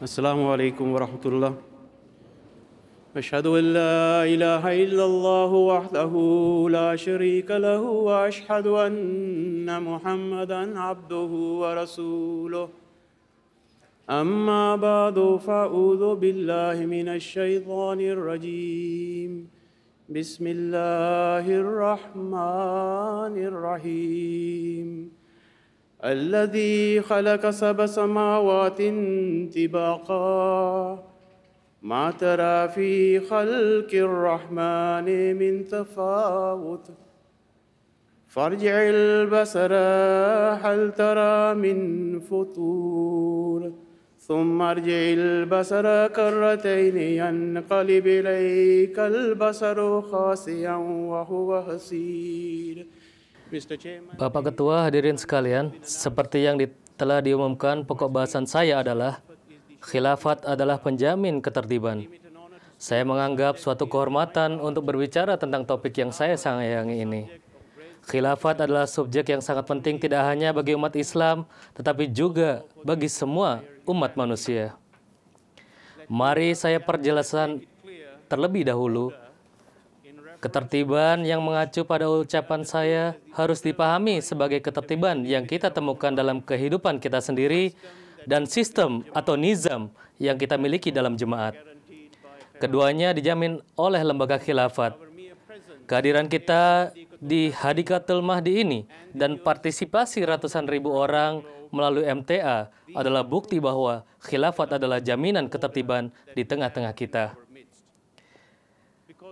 السلام عليكم ورحمة الله أشهد أن لا إله إلا الله وحده لا شريك له وأشهد أن محمدا عبده ورسوله أما بعد فأعوذ بالله من الشيطان الرجيم بسم الله الرحمن الرحيم الذي خلق سبع سماوات طباقا ما ترى في خلق الرحمن من تفاوت فارجع البصر هل ترى من فطور ثم ارجع البصر كرتين ينقلب اليك البصر خاسئا وهو حسير Bapak Ketua, hadirin sekalian, seperti yang telah diumumkan, pokok bahasan saya adalah khilafat adalah penjamin ketertiban. Saya menganggap suatu kehormatan untuk berbicara tentang topik yang saya sayangi ini. Khilafat adalah subjek yang sangat penting tidak hanya bagi umat Islam, tetapi juga bagi semua umat manusia. Mari saya perjelasan terlebih dahulu Ketertiban yang mengacu pada ucapan saya harus dipahami sebagai ketertiban yang kita temukan dalam kehidupan kita sendiri dan sistem atau nizam yang kita miliki dalam jemaat. Keduanya dijamin oleh lembaga khilafat. Kehadiran kita di Hadikatul Mahdi ini dan partisipasi ratusan ribu orang melalui MTA adalah bukti bahwa khilafat adalah jaminan ketertiban di tengah-tengah kita.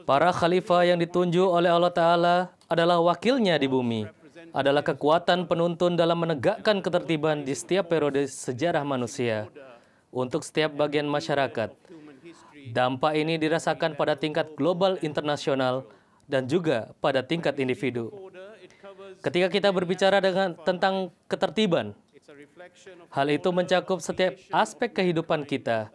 Para khalifah yang ditunjuk oleh Allah Ta'ala adalah wakilnya di bumi, adalah kekuatan penuntun dalam menegakkan ketertiban di setiap periode sejarah manusia untuk setiap bagian masyarakat. Dampak ini dirasakan pada tingkat global internasional dan juga pada tingkat individu. Ketika kita berbicara dengan tentang ketertiban, hal itu mencakup setiap aspek kehidupan kita.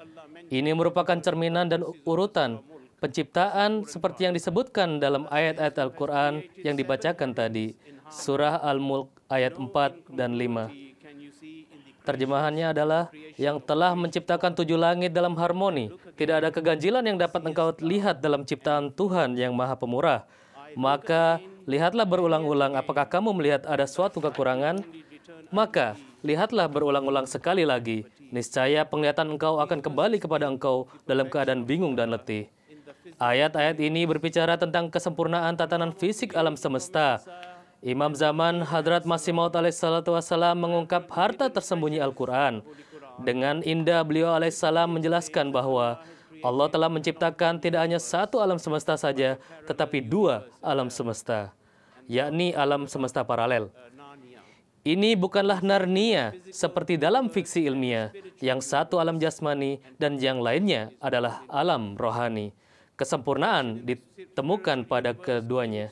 Ini merupakan cerminan dan urutan penciptaan seperti yang disebutkan dalam ayat-ayat Al-Quran yang dibacakan tadi, Surah Al-Mulk ayat 4 dan 5. Terjemahannya adalah, yang telah menciptakan tujuh langit dalam harmoni. Tidak ada keganjilan yang dapat engkau lihat dalam ciptaan Tuhan yang maha pemurah. Maka, lihatlah berulang-ulang apakah kamu melihat ada suatu kekurangan. Maka, lihatlah berulang-ulang sekali lagi. Niscaya penglihatan engkau akan kembali kepada engkau dalam keadaan bingung dan letih. Ayat-ayat ini berbicara tentang kesempurnaan tatanan fisik alam semesta. Imam zaman Hadrat Masih Maud alaihissalatu wassalam mengungkap harta tersembunyi Al-Quran. Dengan indah beliau alaihissalam menjelaskan bahwa Allah telah menciptakan tidak hanya satu alam semesta saja, tetapi dua alam semesta, yakni alam semesta paralel. Ini bukanlah Narnia seperti dalam fiksi ilmiah, yang satu alam jasmani dan yang lainnya adalah alam rohani. Kesempurnaan ditemukan pada keduanya.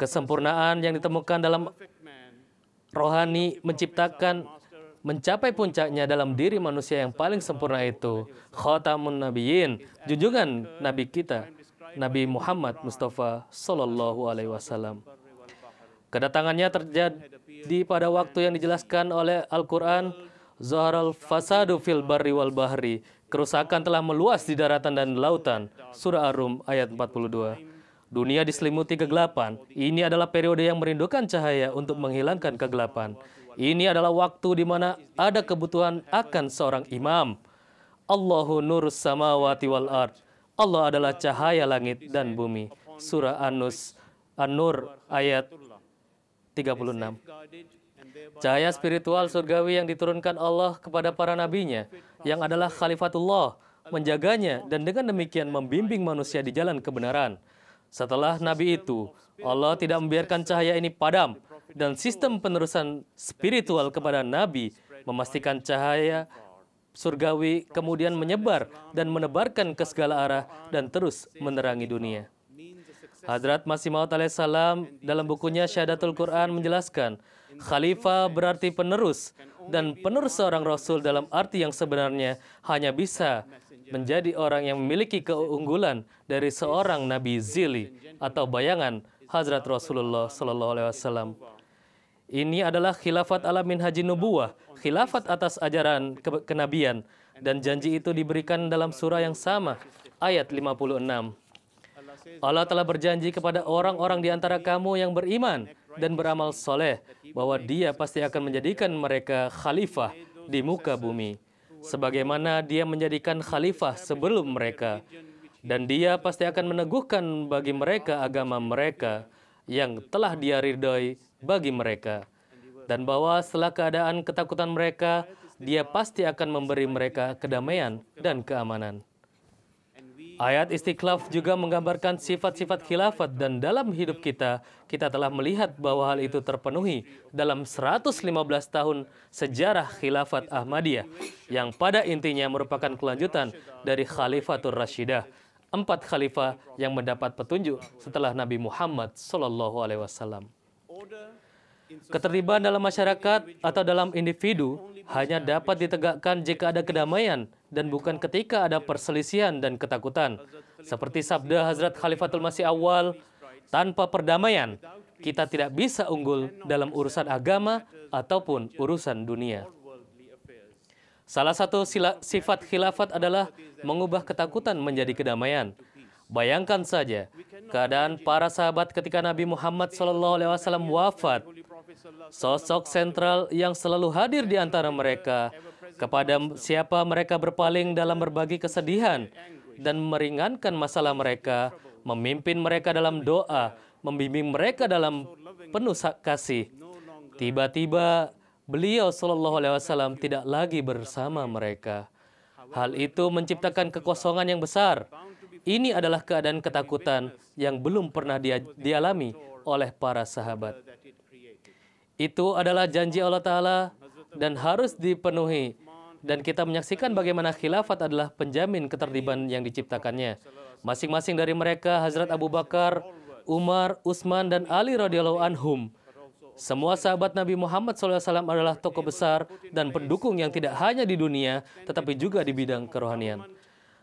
Kesempurnaan yang ditemukan dalam rohani menciptakan mencapai puncaknya dalam diri manusia yang paling sempurna itu. Khotamun Nabiyyin, junjungan Nabi kita, Nabi Muhammad Mustafa Sallallahu Alaihi Wasallam. Kedatangannya terjadi pada waktu yang dijelaskan oleh Al-Quran, Zohar al-fasadu fil barri wal bahri, Kerusakan telah meluas di daratan dan lautan. Surah Ar-Rum ayat 42. Dunia diselimuti kegelapan. Ini adalah periode yang merindukan cahaya untuk menghilangkan kegelapan. Ini adalah waktu di mana ada kebutuhan akan seorang imam. Allahu nur samawati wal ard. Allah adalah cahaya langit dan bumi. Surah An-Nur An ayat 36. Cahaya spiritual surgawi yang diturunkan Allah kepada para nabinya, yang adalah khalifatullah, menjaganya dan dengan demikian membimbing manusia di jalan kebenaran. Setelah nabi itu, Allah tidak membiarkan cahaya ini padam dan sistem penerusan spiritual kepada nabi memastikan cahaya surgawi kemudian menyebar dan menebarkan ke segala arah dan terus menerangi dunia. Hadrat Masih Maut alaihissalam dalam bukunya Syahadatul Quran menjelaskan Khalifah berarti penerus, dan penerus seorang rasul dalam arti yang sebenarnya hanya bisa menjadi orang yang memiliki keunggulan dari seorang nabi zili atau bayangan Hazrat Rasulullah Sallallahu Alaihi Wasallam. Ini adalah khilafat alamin haji nubuah, khilafat atas ajaran ke kenabian, dan janji itu diberikan dalam surah yang sama, ayat 56. Allah telah berjanji kepada orang-orang di antara kamu yang beriman dan beramal soleh bahwa dia pasti akan menjadikan mereka khalifah di muka bumi, sebagaimana dia menjadikan khalifah sebelum mereka. Dan dia pasti akan meneguhkan bagi mereka agama mereka yang telah dia ridhoi bagi mereka. Dan bahwa setelah keadaan ketakutan mereka, dia pasti akan memberi mereka kedamaian dan keamanan. Ayat istiqlaf juga menggambarkan sifat-sifat khilafat dan dalam hidup kita, kita telah melihat bahwa hal itu terpenuhi dalam 115 tahun sejarah khilafat Ahmadiyah, yang pada intinya merupakan kelanjutan dari Khalifatul Rashidah, empat khalifah yang mendapat petunjuk setelah Nabi Muhammad saw. Keterlibatan dalam masyarakat atau dalam individu hanya dapat ditegakkan jika ada kedamaian dan bukan ketika ada perselisihan dan ketakutan. Seperti sabda Hazrat Khalifatul Masih awal, tanpa perdamaian, kita tidak bisa unggul dalam urusan agama ataupun urusan dunia. Salah satu sila, sifat khilafat adalah mengubah ketakutan menjadi kedamaian. Bayangkan saja keadaan para sahabat ketika Nabi Muhammad SAW wafat. Sosok sentral yang selalu hadir di antara mereka kepada siapa mereka berpaling dalam berbagi kesedihan dan meringankan masalah mereka, memimpin mereka dalam doa, membimbing mereka dalam penuh kasih. Tiba-tiba beliau Shallallahu Alaihi Wasallam tidak lagi bersama mereka. Hal itu menciptakan kekosongan yang besar. Ini adalah keadaan ketakutan yang belum pernah dia, dialami oleh para sahabat. Itu adalah janji Allah Ta'ala dan harus dipenuhi dan kita menyaksikan bagaimana khilafat adalah penjamin ketertiban yang diciptakannya. Masing-masing dari mereka, Hazrat Abu Bakar, Umar, Utsman dan Ali radhiyallahu anhum. Semua sahabat Nabi Muhammad SAW adalah tokoh besar dan pendukung yang tidak hanya di dunia, tetapi juga di bidang kerohanian.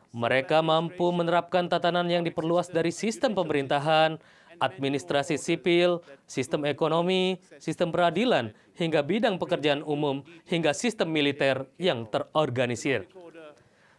Mereka mampu menerapkan tatanan yang diperluas dari sistem pemerintahan, administrasi sipil, sistem ekonomi, sistem peradilan, hingga bidang pekerjaan umum, hingga sistem militer yang terorganisir.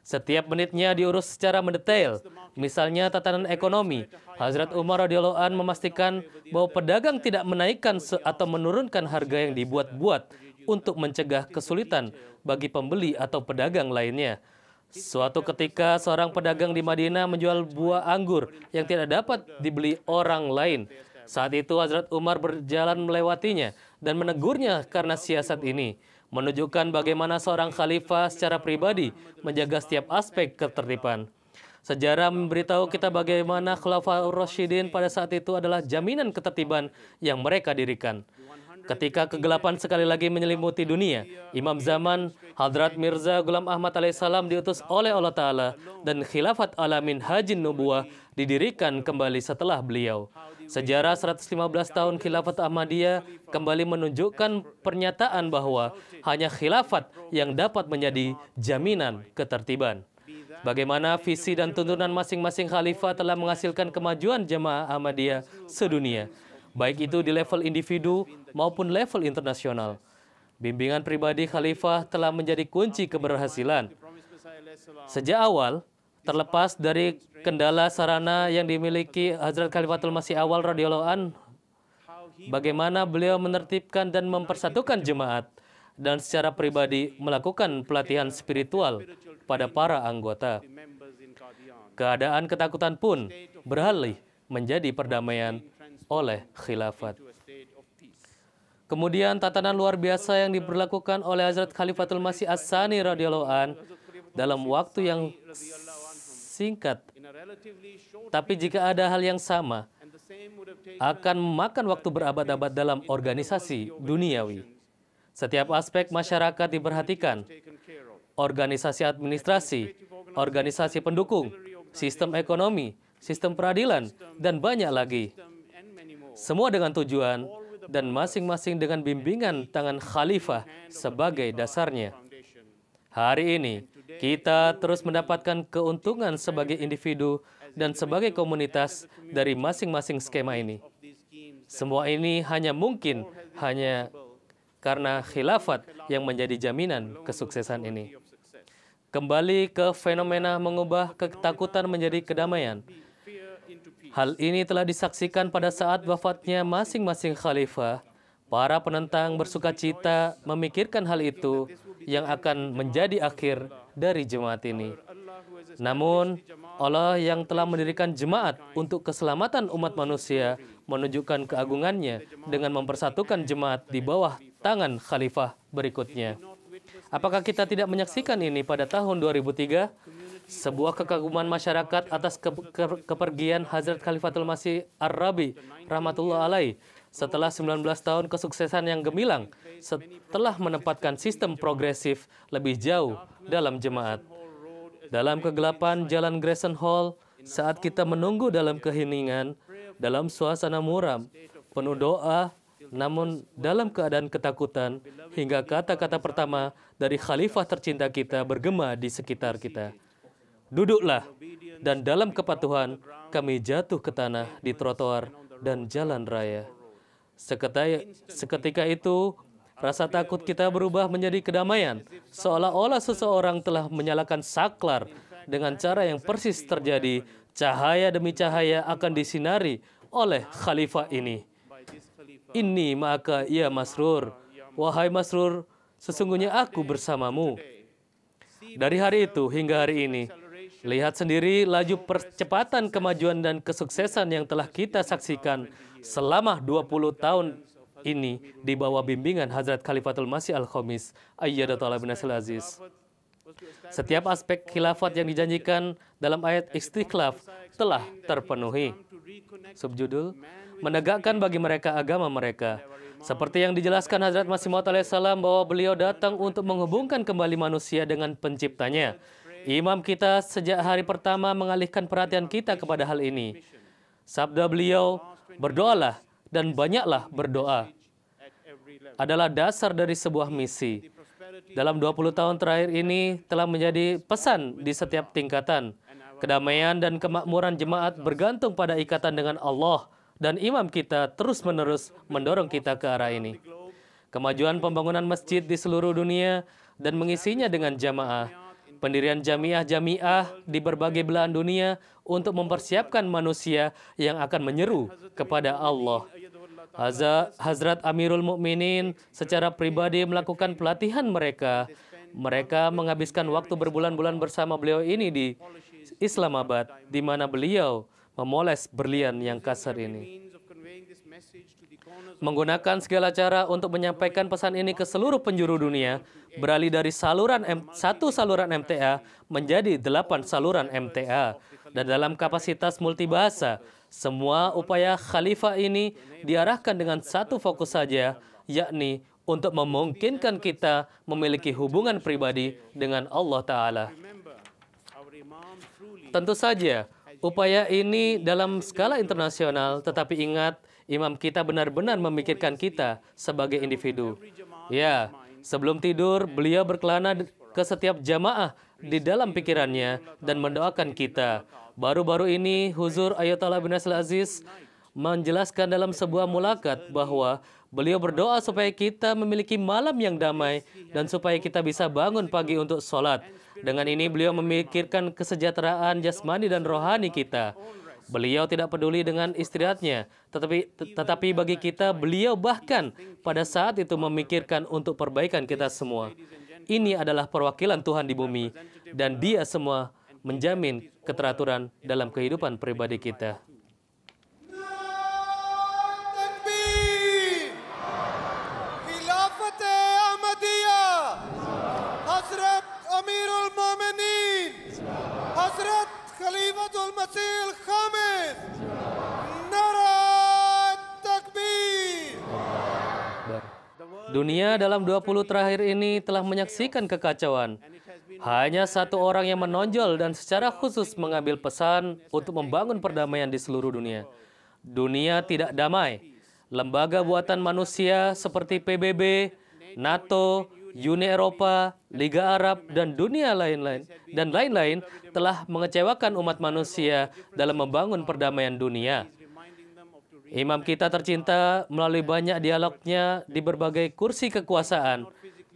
Setiap menitnya diurus secara mendetail. Misalnya tatanan ekonomi, Hazrat Umar radhiyallahu an memastikan bahwa pedagang tidak menaikkan atau menurunkan harga yang dibuat-buat untuk mencegah kesulitan bagi pembeli atau pedagang lainnya. Suatu ketika seorang pedagang di Madinah menjual buah anggur yang tidak dapat dibeli orang lain. Saat itu Hazrat Umar berjalan melewatinya dan menegurnya karena siasat ini, menunjukkan bagaimana seorang khalifah secara pribadi menjaga setiap aspek ketertiban. Sejarah memberitahu kita bagaimana Khalifah Rashidin pada saat itu adalah jaminan ketertiban yang mereka dirikan. Ketika kegelapan sekali lagi menyelimuti dunia, Imam Zaman, Hadrat Mirza Gulam Ahmad alaihissalam diutus oleh Allah Ta'ala dan khilafat alamin Haji Nubuah didirikan kembali setelah beliau. Sejarah 115 tahun khilafat Ahmadiyah kembali menunjukkan pernyataan bahwa hanya khilafat yang dapat menjadi jaminan ketertiban. Bagaimana visi dan tuntunan masing-masing khalifah telah menghasilkan kemajuan jemaah Ahmadiyah sedunia baik itu di level individu maupun level internasional. Bimbingan pribadi khalifah telah menjadi kunci keberhasilan. Sejak awal, terlepas dari kendala sarana yang dimiliki Hazrat Khalifatul Masih Awal radhiyallahu an, bagaimana beliau menertibkan dan mempersatukan jemaat dan secara pribadi melakukan pelatihan spiritual pada para anggota. Keadaan ketakutan pun beralih menjadi perdamaian oleh khilafat. Kemudian tatanan luar biasa yang diberlakukan oleh Hazrat Khalifatul Masih As-Sani an dalam waktu yang singkat. Tapi jika ada hal yang sama, akan memakan waktu berabad-abad dalam organisasi duniawi. Setiap aspek masyarakat diperhatikan. Organisasi administrasi, organisasi pendukung, sistem ekonomi, sistem peradilan, dan banyak lagi. Semua dengan tujuan dan masing-masing dengan bimbingan tangan khalifah sebagai dasarnya. Hari ini, kita terus mendapatkan keuntungan sebagai individu dan sebagai komunitas dari masing-masing skema ini. Semua ini hanya mungkin hanya karena khilafat yang menjadi jaminan kesuksesan ini. Kembali ke fenomena mengubah ketakutan menjadi kedamaian. Hal ini telah disaksikan pada saat wafatnya masing-masing khalifah. Para penentang bersuka cita memikirkan hal itu yang akan menjadi akhir dari jemaat ini. Namun, Allah yang telah mendirikan jemaat untuk keselamatan umat manusia menunjukkan keagungannya dengan mempersatukan jemaat di bawah tangan khalifah berikutnya. Apakah kita tidak menyaksikan ini pada tahun 2003? Sebuah kekaguman masyarakat atas ke ke kepergian Hazrat Khalifatul Masih Ar-Rabi rahmatullah alaih setelah 19 tahun kesuksesan yang gemilang setelah menempatkan sistem progresif lebih jauh dalam jemaat. Dalam kegelapan jalan Grayson Hall, saat kita menunggu dalam keheningan, dalam suasana muram, penuh doa, namun dalam keadaan ketakutan, hingga kata-kata pertama dari khalifah tercinta kita bergema di sekitar kita. Duduklah, dan dalam kepatuhan kami jatuh ke tanah di trotoar dan jalan raya. Seketika, seketika itu, rasa takut kita berubah menjadi kedamaian, seolah-olah seseorang telah menyalakan saklar dengan cara yang persis terjadi. Cahaya demi cahaya akan disinari oleh khalifah ini. Ini maka ia ya masrur. Wahai masrur, sesungguhnya aku bersamamu. Dari hari itu hingga hari ini, Lihat sendiri laju percepatan kemajuan dan kesuksesan yang telah kita saksikan selama 20 tahun ini di bawah bimbingan Hazrat Khalifatul Masih Al-Khomis Ayyadatullah bin Asil Aziz. Setiap aspek khilafat yang dijanjikan dalam ayat istiqlaf telah terpenuhi. Subjudul, menegakkan bagi mereka agama mereka. Seperti yang dijelaskan Hazrat Masih Maud alaihissalam bahwa beliau datang untuk menghubungkan kembali manusia dengan penciptanya. Imam kita sejak hari pertama mengalihkan perhatian kita kepada hal ini. Sabda beliau, berdoalah dan banyaklah berdoa adalah dasar dari sebuah misi. Dalam 20 tahun terakhir ini telah menjadi pesan di setiap tingkatan. Kedamaian dan kemakmuran jemaat bergantung pada ikatan dengan Allah dan imam kita terus-menerus mendorong kita ke arah ini. Kemajuan pembangunan masjid di seluruh dunia dan mengisinya dengan jamaah pendirian jamiah-jamiah di berbagai belahan dunia untuk mempersiapkan manusia yang akan menyeru kepada Allah. Hazrat Amirul Mukminin secara pribadi melakukan pelatihan mereka. Mereka menghabiskan waktu berbulan-bulan bersama beliau ini di Islamabad, di mana beliau memoles berlian yang kasar ini menggunakan segala cara untuk menyampaikan pesan ini ke seluruh penjuru dunia, beralih dari saluran M, satu saluran MTA menjadi delapan saluran MTA. Dan dalam kapasitas multibahasa, semua upaya khalifah ini diarahkan dengan satu fokus saja, yakni untuk memungkinkan kita memiliki hubungan pribadi dengan Allah Ta'ala. Tentu saja, upaya ini dalam skala internasional, tetapi ingat, imam kita benar-benar memikirkan kita sebagai individu. Ya, sebelum tidur, beliau berkelana ke setiap jamaah di dalam pikirannya dan mendoakan kita. Baru-baru ini, Huzur Ayatollah bin Asli Aziz menjelaskan dalam sebuah mulakat bahwa beliau berdoa supaya kita memiliki malam yang damai dan supaya kita bisa bangun pagi untuk sholat. Dengan ini beliau memikirkan kesejahteraan jasmani dan rohani kita. Beliau tidak peduli dengan istirahatnya, tetapi tetapi bagi kita beliau bahkan pada saat itu memikirkan untuk perbaikan kita semua. Ini adalah perwakilan Tuhan di bumi dan dia semua menjamin keteraturan dalam kehidupan pribadi kita. Dunia dalam 20 terakhir ini telah menyaksikan kekacauan. Hanya satu orang yang menonjol dan secara khusus mengambil pesan untuk membangun perdamaian di seluruh dunia. Dunia tidak damai. Lembaga buatan manusia seperti PBB, NATO, Uni Eropa, Liga Arab, dan dunia lain-lain dan lain-lain telah mengecewakan umat manusia dalam membangun perdamaian dunia. Imam kita tercinta melalui banyak dialognya di berbagai kursi kekuasaan,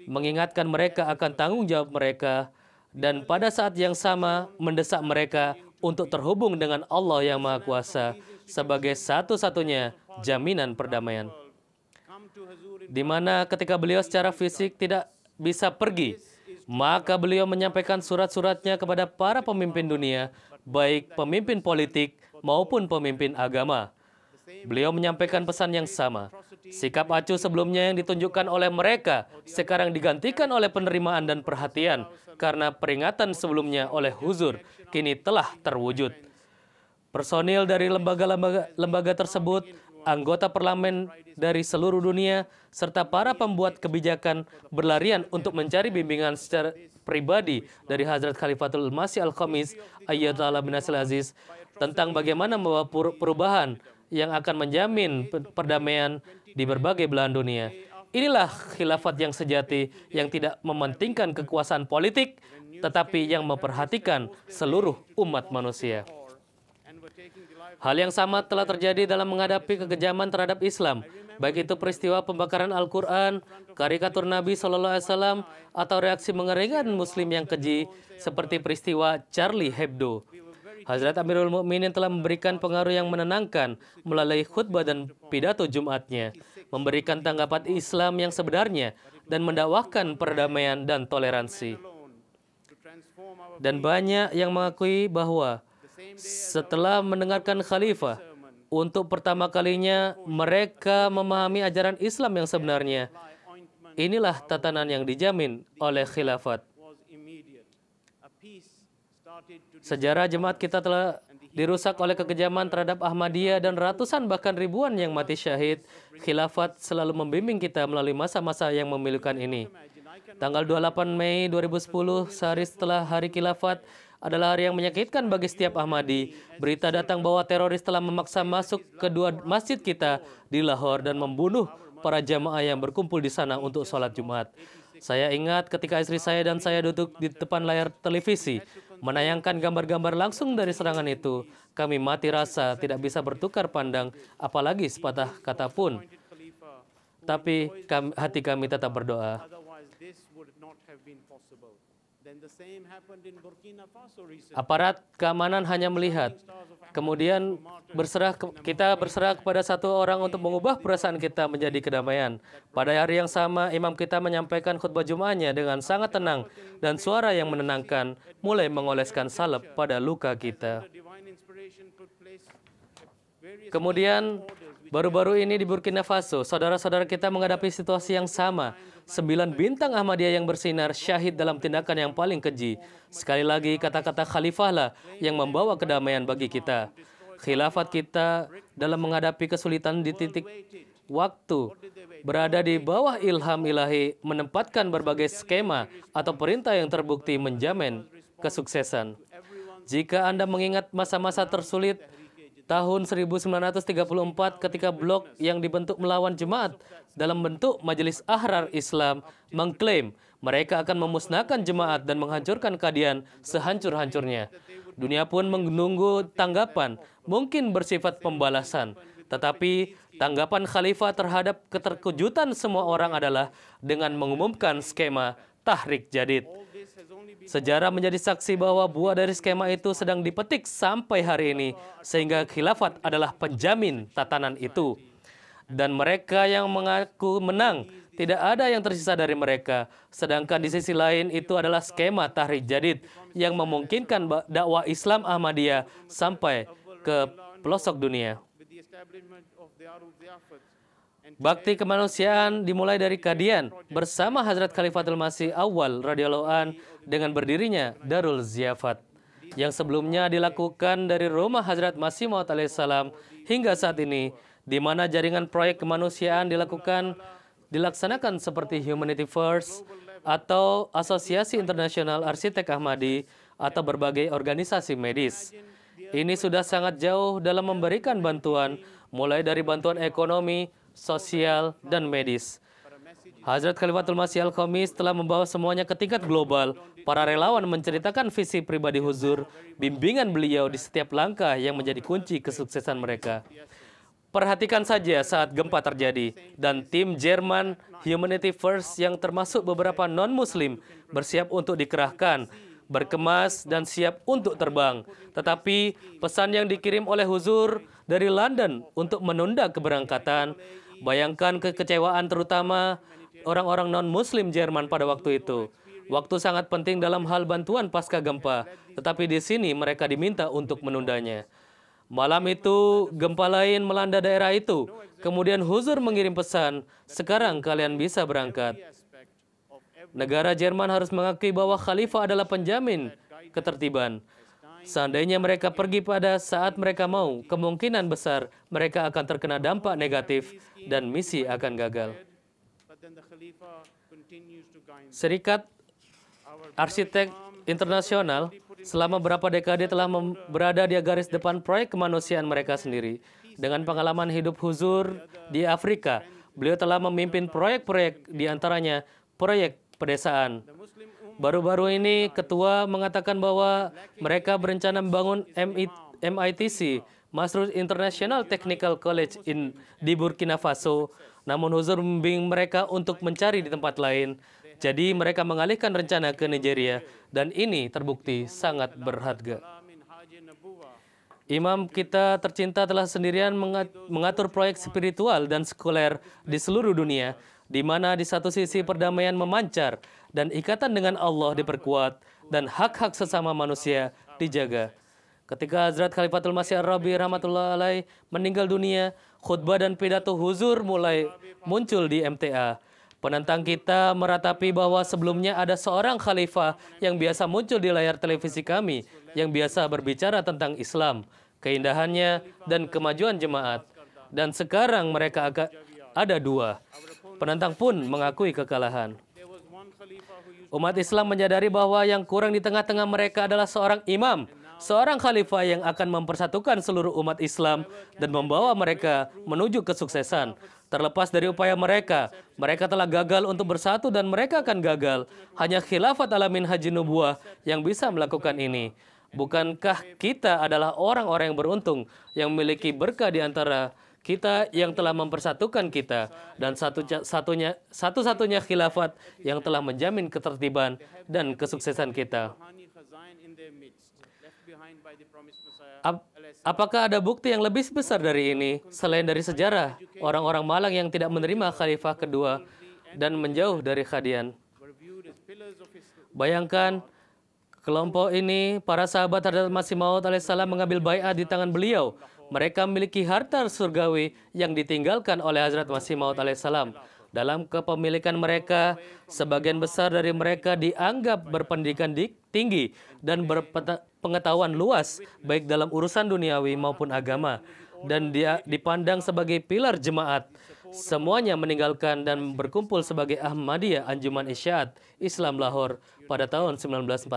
mengingatkan mereka akan tanggung jawab mereka, dan pada saat yang sama mendesak mereka untuk terhubung dengan Allah yang Maha Kuasa sebagai satu-satunya jaminan perdamaian di mana ketika beliau secara fisik tidak bisa pergi, maka beliau menyampaikan surat-suratnya kepada para pemimpin dunia, baik pemimpin politik maupun pemimpin agama. Beliau menyampaikan pesan yang sama. Sikap acuh sebelumnya yang ditunjukkan oleh mereka sekarang digantikan oleh penerimaan dan perhatian karena peringatan sebelumnya oleh huzur kini telah terwujud. Personil dari lembaga-lembaga tersebut anggota parlemen dari seluruh dunia, serta para pembuat kebijakan berlarian untuk mencari bimbingan secara pribadi dari Hazrat Khalifatul Masih Al-Khamis Ayatollah bin Asil Aziz tentang bagaimana membawa perubahan yang akan menjamin perdamaian di berbagai belahan dunia. Inilah khilafat yang sejati yang tidak mementingkan kekuasaan politik, tetapi yang memperhatikan seluruh umat manusia. Hal yang sama telah terjadi dalam menghadapi kekejaman terhadap Islam, baik itu peristiwa pembakaran Al-Quran, karikatur Nabi SAW, Alaihi Wasallam, atau reaksi mengerikan Muslim yang keji seperti peristiwa Charlie Hebdo. Hazrat Amirul Mukminin telah memberikan pengaruh yang menenangkan melalui khutbah dan pidato Jumatnya, memberikan tanggapan Islam yang sebenarnya dan mendakwahkan perdamaian dan toleransi. Dan banyak yang mengakui bahwa setelah mendengarkan khalifah, untuk pertama kalinya mereka memahami ajaran Islam yang sebenarnya. Inilah tatanan yang dijamin oleh khilafat. Sejarah jemaat kita telah dirusak oleh kekejaman terhadap Ahmadiyah dan ratusan bahkan ribuan yang mati syahid. Khilafat selalu membimbing kita melalui masa-masa yang memilukan ini. Tanggal 28 Mei 2010, sehari setelah hari khilafat, adalah hari yang menyakitkan bagi setiap Ahmadi. Berita datang bahwa teroris telah memaksa masuk ke dua masjid kita di Lahore dan membunuh para jamaah yang berkumpul di sana untuk sholat Jumat. Saya ingat ketika istri saya dan saya duduk di depan layar televisi, menayangkan gambar-gambar langsung dari serangan itu. Kami mati rasa, tidak bisa bertukar pandang, apalagi sepatah kata pun. Tapi kami, hati kami tetap berdoa. Aparat keamanan hanya melihat. Kemudian berserah kita berserah kepada satu orang untuk mengubah perasaan kita menjadi kedamaian. Pada hari yang sama, imam kita menyampaikan khutbah Jum'ahnya dengan sangat tenang dan suara yang menenangkan mulai mengoleskan salep pada luka kita. Kemudian Baru-baru ini di Burkina Faso, saudara-saudara kita menghadapi situasi yang sama. Sembilan bintang Ahmadiyah yang bersinar syahid dalam tindakan yang paling keji. Sekali lagi kata-kata khalifahlah yang membawa kedamaian bagi kita. Khilafat kita dalam menghadapi kesulitan di titik waktu berada di bawah ilham ilahi menempatkan berbagai skema atau perintah yang terbukti menjamin kesuksesan. Jika Anda mengingat masa-masa tersulit tahun 1934 ketika blok yang dibentuk melawan jemaat dalam bentuk Majelis Ahrar Islam mengklaim mereka akan memusnahkan jemaat dan menghancurkan kadian sehancur-hancurnya. Dunia pun menunggu tanggapan, mungkin bersifat pembalasan. Tetapi tanggapan khalifah terhadap keterkejutan semua orang adalah dengan mengumumkan skema tahrik jadid. Sejarah menjadi saksi bahwa buah dari skema itu sedang dipetik sampai hari ini, sehingga khilafat adalah penjamin tatanan itu. Dan mereka yang mengaku menang, tidak ada yang tersisa dari mereka. Sedangkan di sisi lain itu adalah skema tahrij jadid yang memungkinkan dakwah Islam Ahmadiyah sampai ke pelosok dunia. Bakti kemanusiaan dimulai dari Kadian bersama Hazrat Khalifatul Masih Awal radhiyallahu an dengan berdirinya Darul Ziyafat yang sebelumnya dilakukan dari rumah Hazrat Masih Maud alaihissalam hingga saat ini di mana jaringan proyek kemanusiaan dilakukan dilaksanakan seperti Humanity First atau Asosiasi Internasional Arsitek Ahmadi atau berbagai organisasi medis. Ini sudah sangat jauh dalam memberikan bantuan mulai dari bantuan ekonomi sosial, dan medis. Hazrat Khalifatul Masih Al-Khamis telah membawa semuanya ke tingkat global. Para relawan menceritakan visi pribadi Huzur, bimbingan beliau di setiap langkah yang menjadi kunci kesuksesan mereka. Perhatikan saja saat gempa terjadi, dan tim Jerman Humanity First yang termasuk beberapa non-Muslim bersiap untuk dikerahkan, berkemas, dan siap untuk terbang. Tetapi pesan yang dikirim oleh Huzur dari London untuk menunda keberangkatan Bayangkan kekecewaan terutama orang-orang non-muslim Jerman pada waktu itu. Waktu sangat penting dalam hal bantuan pasca gempa, tetapi di sini mereka diminta untuk menundanya. Malam itu, gempa lain melanda daerah itu. Kemudian Huzur mengirim pesan, sekarang kalian bisa berangkat. Negara Jerman harus mengakui bahwa khalifah adalah penjamin ketertiban. Seandainya mereka pergi pada saat mereka mau, kemungkinan besar mereka akan terkena dampak negatif dan misi akan gagal. Serikat Arsitek Internasional selama berapa dekade telah berada di garis depan proyek kemanusiaan mereka sendiri. Dengan pengalaman hidup huzur di Afrika, beliau telah memimpin proyek-proyek di antaranya proyek pedesaan. Baru-baru ini ketua mengatakan bahwa mereka berencana membangun MITC, Masrud International Technical College in, di Burkina Faso. Namun Huzur membimbing mereka untuk mencari di tempat lain. Jadi mereka mengalihkan rencana ke Nigeria dan ini terbukti sangat berharga. Imam kita tercinta telah sendirian mengatur proyek spiritual dan sekuler di seluruh dunia, di mana di satu sisi perdamaian memancar, dan ikatan dengan Allah diperkuat dan hak-hak sesama manusia dijaga. Ketika Hazrat Khalifatul Masih Ar-Rabi rahmatullah alaih meninggal dunia, khutbah dan pidato huzur mulai muncul di MTA. Penentang kita meratapi bahwa sebelumnya ada seorang khalifah yang biasa muncul di layar televisi kami, yang biasa berbicara tentang Islam, keindahannya, dan kemajuan jemaat. Dan sekarang mereka agak ada dua. Penentang pun mengakui kekalahan. Umat Islam menyadari bahwa yang kurang di tengah-tengah mereka adalah seorang imam, seorang khalifah yang akan mempersatukan seluruh umat Islam dan membawa mereka menuju kesuksesan. Terlepas dari upaya mereka, mereka telah gagal untuk bersatu dan mereka akan gagal. Hanya khilafat alamin haji nubuah yang bisa melakukan ini. Bukankah kita adalah orang-orang yang beruntung yang memiliki berkah di antara kita yang telah mempersatukan kita dan satu satunya satu-satunya khilafat yang telah menjamin ketertiban dan kesuksesan kita. apakah ada bukti yang lebih besar dari ini selain dari sejarah orang-orang malang yang tidak menerima khalifah kedua dan menjauh dari Khadian? Bayangkan kelompok ini para sahabat Hadrat Masih Maud alaihissalam mengambil bayat di tangan beliau mereka memiliki harta surgawi yang ditinggalkan oleh Hazrat Masih Maud alaihissalam. Dalam kepemilikan mereka, sebagian besar dari mereka dianggap berpendidikan tinggi dan berpengetahuan luas baik dalam urusan duniawi maupun agama dan dia dipandang sebagai pilar jemaat. Semuanya meninggalkan dan berkumpul sebagai Ahmadiyah Anjuman Isyad Islam Lahore pada tahun 1914.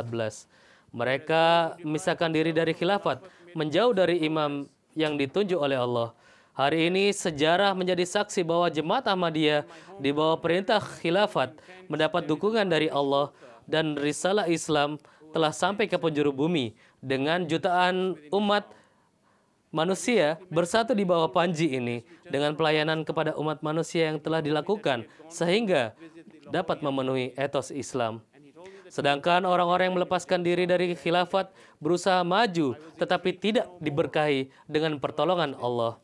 Mereka memisahkan diri dari khilafat, menjauh dari imam yang ditunjuk oleh Allah. Hari ini sejarah menjadi saksi bahwa jemaat Ahmadiyah di bawah perintah khilafat mendapat dukungan dari Allah dan risalah Islam telah sampai ke penjuru bumi dengan jutaan umat manusia bersatu di bawah panji ini dengan pelayanan kepada umat manusia yang telah dilakukan sehingga dapat memenuhi etos Islam. Sedangkan orang-orang yang melepaskan diri dari khilafat berusaha maju tetapi tidak diberkahi dengan pertolongan Allah.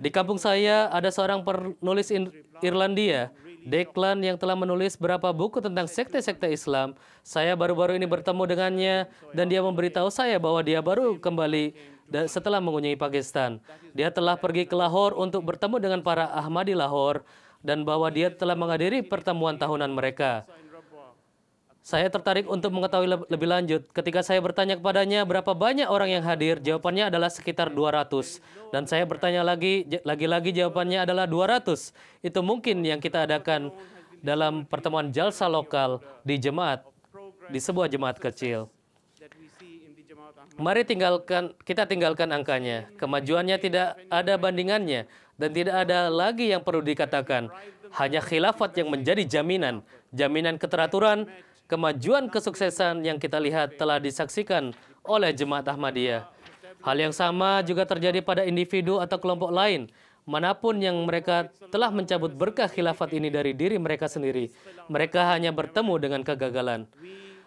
Di kampung saya ada seorang penulis Irlandia, Declan yang telah menulis berapa buku tentang sekte-sekte Islam. Saya baru-baru ini bertemu dengannya dan dia memberitahu saya bahwa dia baru kembali setelah mengunjungi Pakistan. Dia telah pergi ke Lahore untuk bertemu dengan para Ahmadi Lahore dan bahwa dia telah menghadiri pertemuan tahunan mereka. Saya tertarik untuk mengetahui lebih lanjut. Ketika saya bertanya kepadanya berapa banyak orang yang hadir, jawabannya adalah sekitar 200. Dan saya bertanya lagi, lagi-lagi jawabannya adalah 200. Itu mungkin yang kita adakan dalam pertemuan jalsa lokal di jemaat, di sebuah jemaat kecil. Mari tinggalkan kita tinggalkan angkanya. Kemajuannya tidak ada bandingannya dan tidak ada lagi yang perlu dikatakan. Hanya khilafat yang menjadi jaminan, jaminan keteraturan, kemajuan kesuksesan yang kita lihat telah disaksikan oleh jemaat Ahmadiyah. Hal yang sama juga terjadi pada individu atau kelompok lain, manapun yang mereka telah mencabut berkah khilafat ini dari diri mereka sendiri. Mereka hanya bertemu dengan kegagalan.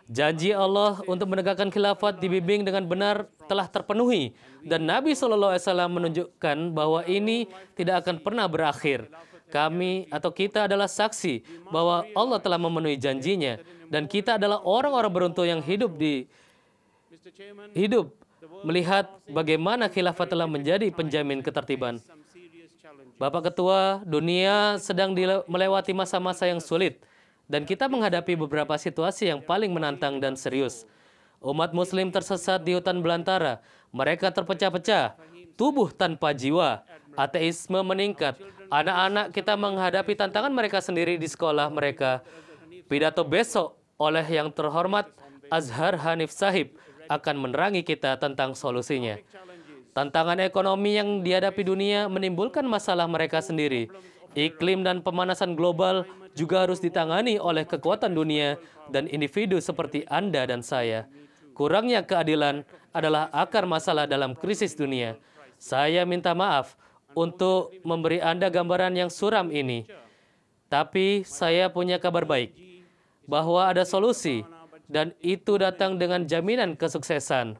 Janji Allah untuk menegakkan khilafat dibimbing dengan benar telah terpenuhi dan Nabi Shallallahu Wasallam menunjukkan bahwa ini tidak akan pernah berakhir. Kami atau kita adalah saksi bahwa Allah telah memenuhi janjinya dan kita adalah orang-orang beruntung yang hidup di hidup melihat bagaimana khilafah telah menjadi penjamin ketertiban. Bapak Ketua, dunia sedang melewati masa-masa yang sulit dan kita menghadapi beberapa situasi yang paling menantang dan serius. Umat muslim tersesat di hutan belantara, mereka terpecah-pecah, tubuh tanpa jiwa, ateisme meningkat, anak-anak kita menghadapi tantangan mereka sendiri di sekolah mereka. Pidato besok oleh yang terhormat Azhar Hanif Sahib akan menerangi kita tentang solusinya. Tantangan ekonomi yang dihadapi dunia menimbulkan masalah mereka sendiri. Iklim dan pemanasan global juga harus ditangani oleh kekuatan dunia dan individu seperti Anda dan saya. Kurangnya keadilan adalah akar masalah dalam krisis dunia. Saya minta maaf untuk memberi Anda gambaran yang suram ini. Tapi saya punya kabar baik bahwa ada solusi dan itu datang dengan jaminan kesuksesan.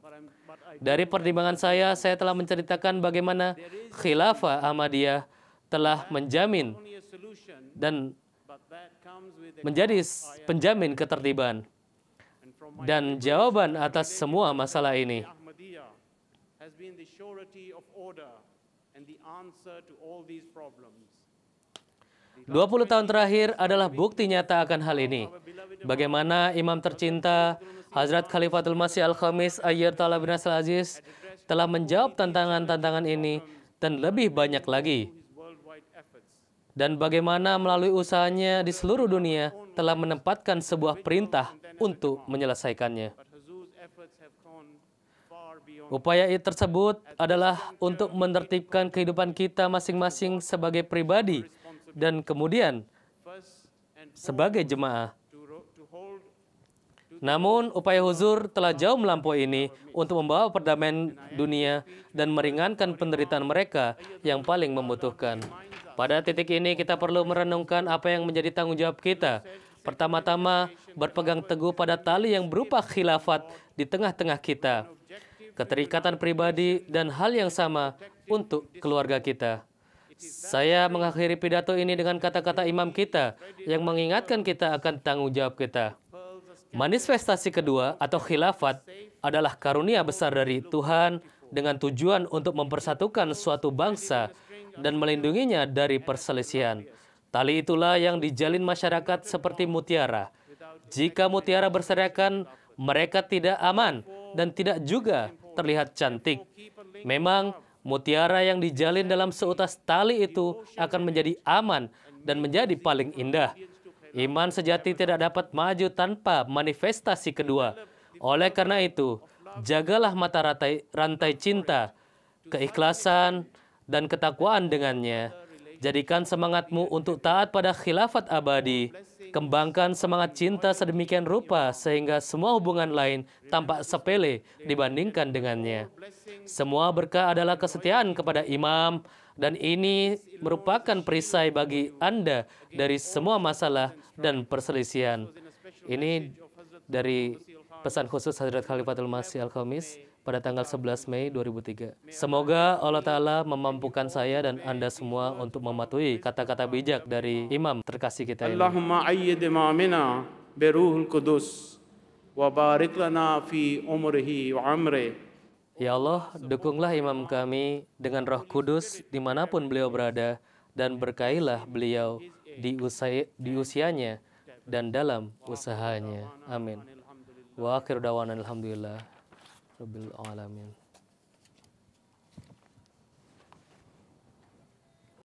Dari pertimbangan saya, saya telah menceritakan bagaimana khilafah Ahmadiyah telah menjamin dan menjadi penjamin ketertiban dan jawaban atas semua masalah ini. 20 tahun terakhir adalah bukti nyata akan hal ini. Bagaimana imam tercinta Hazrat Khalifatul Masih Al-Khamis Ayyar Ta'ala bin Asal Aziz telah menjawab tantangan-tantangan ini dan lebih banyak lagi. Dan bagaimana melalui usahanya di seluruh dunia telah menempatkan sebuah perintah untuk menyelesaikannya. Upaya tersebut adalah untuk menertibkan kehidupan kita masing-masing sebagai pribadi, dan kemudian sebagai jemaah. Namun, upaya huzur telah jauh melampaui ini untuk membawa perdamaian dunia dan meringankan penderitaan mereka yang paling membutuhkan. Pada titik ini, kita perlu merenungkan apa yang menjadi tanggung jawab kita. Pertama-tama, berpegang teguh pada tali yang berupa khilafat di tengah-tengah kita, keterikatan pribadi, dan hal yang sama untuk keluarga kita. Saya mengakhiri pidato ini dengan kata-kata imam kita yang mengingatkan kita akan tanggung jawab kita. Manifestasi kedua atau khilafat adalah karunia besar dari Tuhan dengan tujuan untuk mempersatukan suatu bangsa dan melindunginya dari perselisihan. Tali itulah yang dijalin masyarakat seperti mutiara. Jika mutiara berserakan, mereka tidak aman dan tidak juga terlihat cantik. Memang mutiara yang dijalin dalam seutas tali itu akan menjadi aman dan menjadi paling indah. Iman sejati tidak dapat maju tanpa manifestasi kedua. Oleh karena itu, jagalah mata rantai, rantai cinta, keikhlasan, dan ketakwaan dengannya. Jadikan semangatmu untuk taat pada khilafat abadi, Kembangkan semangat cinta sedemikian rupa sehingga semua hubungan lain tampak sepele dibandingkan dengannya. Semua berkah adalah kesetiaan kepada imam dan ini merupakan perisai bagi Anda dari semua masalah dan perselisihan. Ini dari pesan khusus Hadrat Khalifatul Masih Al-Khamis pada tanggal 11 Mei 2003. Semoga Allah Ta'ala memampukan saya dan Anda semua untuk mematuhi kata-kata bijak dari imam terkasih kita ini. Allahumma ayyid imamina beruhul kudus wa barik lana fi umrihi wa amri. Ya Allah, dukunglah imam kami dengan roh kudus dimanapun beliau berada dan berkailah beliau di, usai, di usianya dan dalam usahanya. Amin. Wa akhir dawan alhamdulillah. Rabbil Alamin